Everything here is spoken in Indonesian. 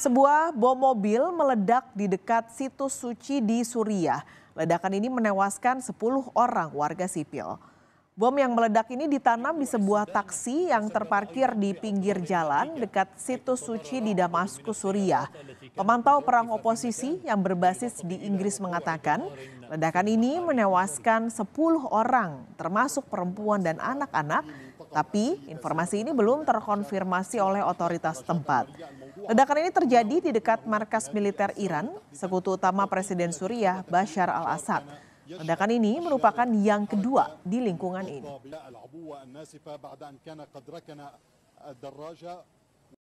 Sebuah bom mobil meledak di dekat situs suci di Suriah. Ledakan ini menewaskan 10 orang warga sipil. Bom yang meledak ini ditanam di sebuah taksi yang terparkir di pinggir jalan dekat situs suci di Damaskus, Suriah. Pemantau perang oposisi yang berbasis di Inggris mengatakan, ledakan ini menewaskan 10 orang, termasuk perempuan dan anak-anak, tapi informasi ini belum terkonfirmasi oleh otoritas tempat. Ledakan ini terjadi di dekat markas militer Iran, sekutu utama Presiden Suriah Bashar al-Assad. Ledakan ini merupakan yang kedua di lingkungan ini.